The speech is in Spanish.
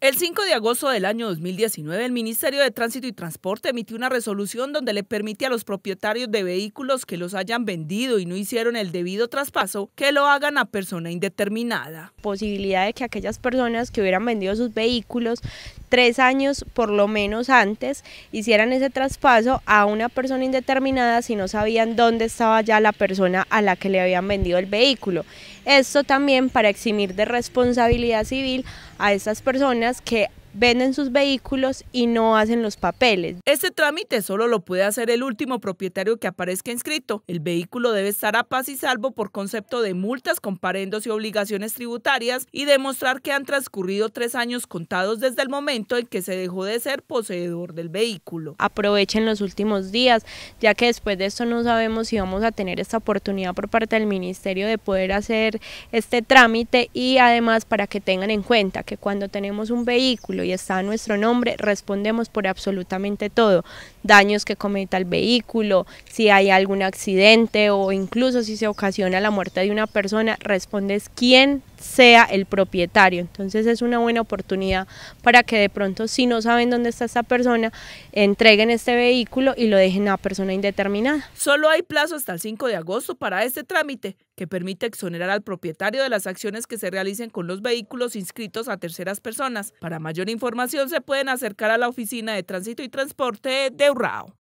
El 5 de agosto del año 2019, el Ministerio de Tránsito y Transporte emitió una resolución donde le permite a los propietarios de vehículos que los hayan vendido y no hicieron el debido traspaso que lo hagan a persona indeterminada. Posibilidad de que aquellas personas que hubieran vendido sus vehículos tres años por lo menos antes hicieran ese traspaso a una persona indeterminada si no sabían dónde estaba ya la persona a la que le habían vendido el vehículo. Esto también para eximir de responsabilidad civil a estas personas que venden sus vehículos y no hacen los papeles. Este trámite solo lo puede hacer el último propietario que aparezca inscrito. El vehículo debe estar a paz y salvo por concepto de multas, comparendos y obligaciones tributarias y demostrar que han transcurrido tres años contados desde el momento en que se dejó de ser poseedor del vehículo. Aprovechen los últimos días, ya que después de esto no sabemos si vamos a tener esta oportunidad por parte del Ministerio de poder hacer este trámite y además para que tengan en cuenta que cuando tenemos un vehículo y está a nuestro nombre, respondemos por absolutamente todo, daños que cometa el vehículo, si hay algún accidente o incluso si se ocasiona la muerte de una persona, respondes quién sea el propietario. Entonces es una buena oportunidad para que de pronto si no saben dónde está esta persona, entreguen este vehículo y lo dejen a persona indeterminada. Solo hay plazo hasta el 5 de agosto para este trámite que permite exonerar al propietario de las acciones que se realicen con los vehículos inscritos a terceras personas. Para mayor información se pueden acercar a la oficina de tránsito y transporte de Urrao.